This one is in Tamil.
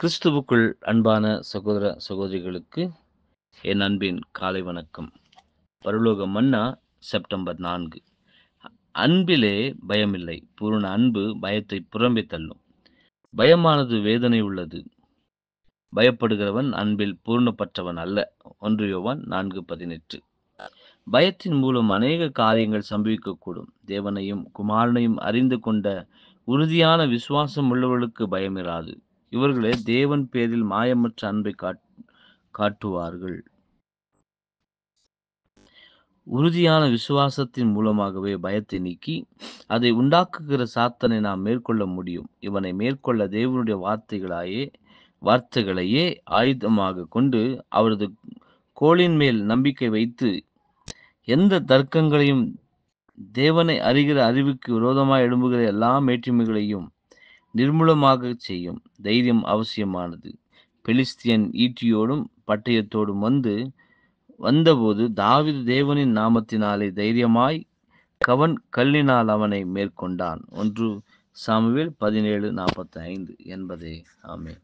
கிறிஸ்துவுக்குள் அன்பான சகோதர சகோதரிகளுக்கு என் அன்பின் காலை வணக்கம் பருலோக மன்னா செப்டம்பர் நான்கு அன்பிலே பயமில்லை பூரண அன்பு பயத்தை புறம்பே தள்ளும் பயமானது வேதனை உள்ளது பயப்படுகிறவன் அன்பில் பூர்ணப்பட்டவன் அல்ல ஒன்று யோவான் நான்கு பதினெட்டு பயத்தின் மூலம் அநேக காரியங்கள் சம்பவிக்கக்கூடும் தேவனையும் குமாரனையும் அறிந்து கொண்ட உறுதியான விசுவாசம் உள்ளவர்களுக்கு பயமிராது இவர்களே தேவன் பேரில் மாயமற்ற அன்பை காட்டுவார்கள் உறுதியான விசுவாசத்தின் மூலமாகவே பயத்தை நீக்கி அதை உண்டாக்குகிற சாத்தனை நாம் மேற்கொள்ள முடியும் இவனை மேற்கொள்ள தேவனுடைய வார்த்தைகளாயே வார்த்தைகளையே ஆயுதமாக கொண்டு அவரது கோளின் மேல் நம்பிக்கை வைத்து எந்த தர்க்கங்களையும் தேவனை அறிகிற அறிவுக்கு விரோதமாக எழும்புகிற எல்லா மேற்றுமைகளையும் நிர்மூலமாக செய்யும் தைரியம் அவசியமானது பெலிஸ்தியன் ஈட்டியோடும் பட்டயத்தோடும் வந்து வந்தபோது தாவிது தேவனின் நாமத்தினாலே தைரியமாய் கவன் கல்லினால் அவனை மேற்கொண்டான் ஒன்று சாமுவேல் பதினேழு நாற்பத்தி ஐந்து என்பதே ஆமே